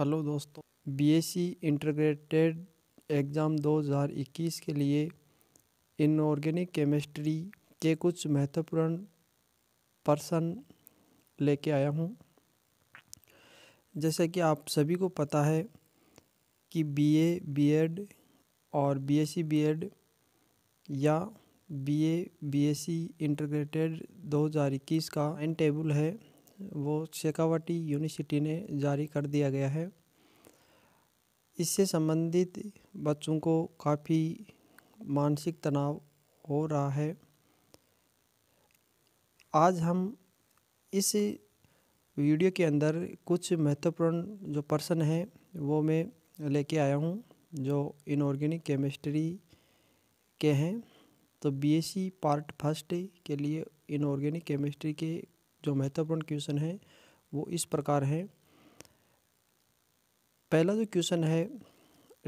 Hello दोस्तों BSc integrated exam 2021 के लिए इनऑर्गेनिक केमिस्ट्री के कुछ महत्वपूर्ण पर्सन लेके आया हूँ जैसे कि आप सभी को पता है कि बीए बीएड और बीएससी बीएड या बीए बीएससी इंटीग्रेटेड 2021 का एन टेबल है वो शेखावटी यूनिवर्सिटी ने जारी कर दिया गया है इससे संबंधित बच्चों को काफ़ी मानसिक तनाव हो रहा है आज हम इस वीडियो के अंदर कुछ महत्वपूर्ण जो पर्सन हैं वो मैं लेके आया हूँ जो इनऑर्गेनिक केमिस्ट्री के हैं तो बीएससी पार्ट फर्स्ट के लिए इनऑर्गेनिक केमिस्ट्री के जो महत्वपूर्ण क्वेश्चन है वो इस प्रकार है पहला जो क्वेश्चन है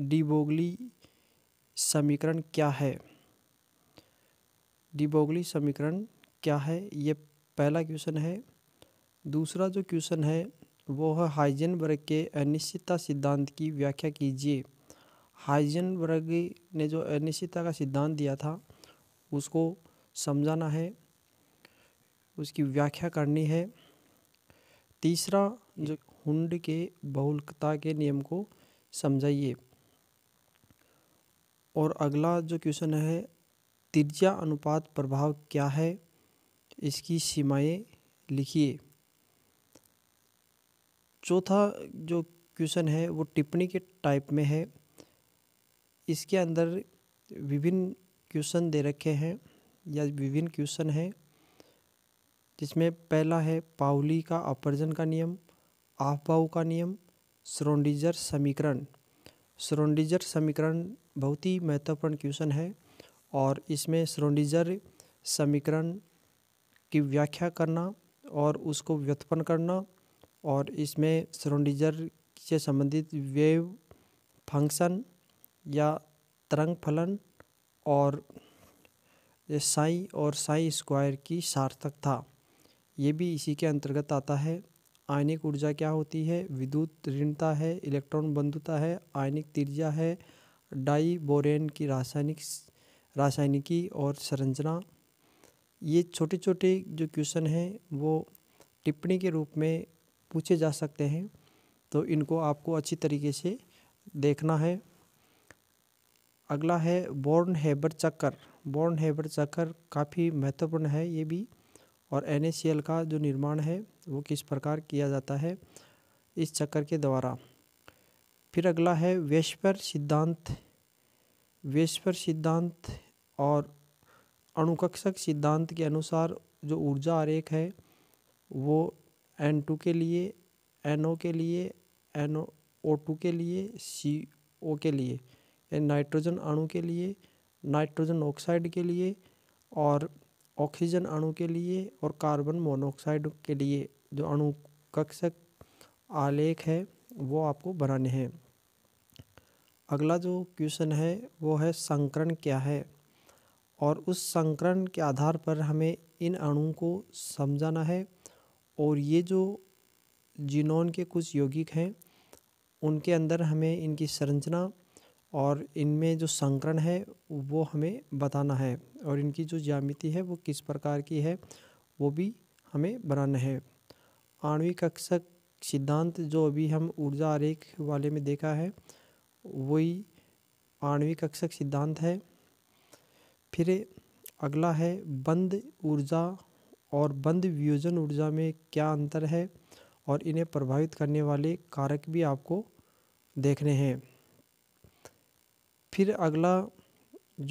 डिबोगली समीकरण क्या है डिबोगली समीकरण क्या है ये पहला क्वेश्चन है दूसरा जो क्वेश्चन है वो है वर्ग के अनिश्चितता सिद्धांत की व्याख्या कीजिए वर्ग ने जो अनिश्चितता का सिद्धांत दिया था उसको समझाना है उसकी व्याख्या करनी है तीसरा जो हुंड के बहुलकता के नियम को समझाइए और अगला जो क्वेश्चन है तिरजा अनुपात प्रभाव क्या है इसकी सीमाएं लिखिए चौथा जो क्वेश्चन है वो टिप्पणी के टाइप में है इसके अंदर विभिन्न क्वेश्चन दे रखे हैं या विभिन्न क्वेश्चन हैं जिसमें पहला है पाउली का अपर्जन का नियम आफबाऊ का नियम सरोंडिजर समीकरण स्रोंडिजर समीकरण बहुत ही महत्वपूर्ण क्वेश्चन है और इसमें सरोंडिजर समीकरण की व्याख्या करना और उसको व्युत्पन्न करना और इसमें सरोंडिजर से संबंधित वेव फंक्शन या तरंग फलन और साई और साई स्क्वायर की सार्थक था ये भी इसी के अंतर्गत आता है आयनिक ऊर्जा क्या होती है विद्युत ऋणता है इलेक्ट्रॉन बंधुता है आयनिक तिरजा है डाई बोरेन की रासायनिक रासायनिकी और संरचना ये छोटे छोटे जो क्वेश्चन हैं वो टिप्पणी के रूप में पूछे जा सकते हैं तो इनको आपको अच्छी तरीके से देखना है अगला है बोर्न हेबर चक्कर बोर्न हेबर चक्कर काफ़ी महत्वपूर्ण है ये भी और एन का जो निर्माण है वो किस प्रकार किया जाता है इस चक्कर के द्वारा फिर अगला है वेश्वर सिद्धांत वेश्वर सिद्धांत और अणुकक्षक सिद्धांत के अनुसार जो ऊर्जा आरेख है वो एन टू के लिए एन ओ के लिए एन ओ टू के लिए सी ओ के लिए नाइट्रोजन अणु के लिए नाइट्रोजन ऑक्साइड के लिए और ऑक्सीजन अणु के लिए और कार्बन मोनोऑक्साइड के लिए जो अणु कक्षक आलेख है वो आपको बनाने हैं अगला जो क्वेश्चन है वो है संकरण क्या है और उस संकरण के आधार पर हमें इन अणु को समझाना है और ये जो जीनोन के कुछ यौगिक हैं उनके अंदर हमें इनकी संरचना और इनमें जो संकरण है वो हमें बताना है और इनकी जो ज्यामिति है वो किस प्रकार की है वो भी हमें बनाना है आणविक कक्षक सिद्धांत जो अभी हम ऊर्जा आरेख वाले में देखा है वही आणविक कक्षक सिद्धांत है फिर अगला है बंद ऊर्जा और बंद वियोजन ऊर्जा में क्या अंतर है और इन्हें प्रभावित करने वाले कारक भी आपको देखने हैं फिर अगला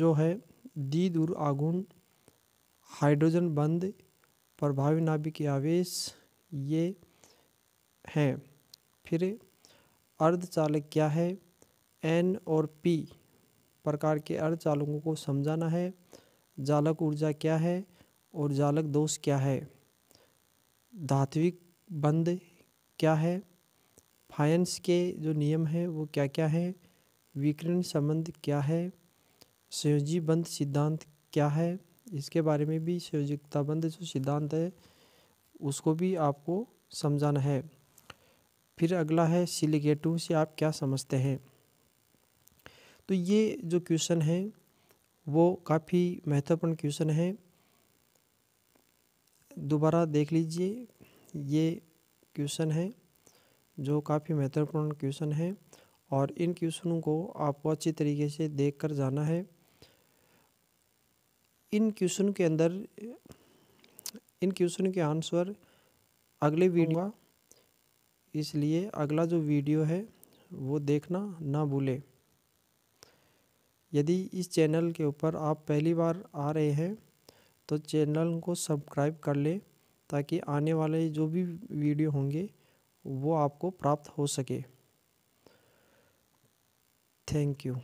जो है दी दूर आगुण हाइड्रोजन बंद प्रभावी नाभिक आवेश ये हैं फिर अर्धचालक क्या है एन और पी प्रकार के अर्धचालकों को समझाना है जालक ऊर्जा क्या है और जालक दोष क्या है धात्विक बंद क्या है फाइनेंस के जो नियम हैं वो क्या क्या हैं विकिरण संबंध क्या है संयोजीबंध सिद्धांत क्या है इसके बारे में भी संयोजिकताबंध जो सिद्धांत है उसको भी आपको समझाना है फिर अगला है सिलिकेटों से आप क्या समझते हैं तो ये जो क्वेश्चन है वो काफ़ी महत्वपूर्ण क्वेश्चन है दोबारा देख लीजिए ये क्वेश्चन है जो काफ़ी महत्वपूर्ण क्वेश्चन है और इन क्वेश्चनों को आपको अच्छी तरीके से देख कर जाना है इन क्वेश्चन के अंदर इन क्वेश्चन के आंसर अगले वीडियो इसलिए अगला जो वीडियो है वो देखना ना भूलें यदि इस चैनल के ऊपर आप पहली बार आ रहे हैं तो चैनल को सब्सक्राइब कर लें ताकि आने वाले जो भी वीडियो होंगे वो आपको प्राप्त हो सके Thank you.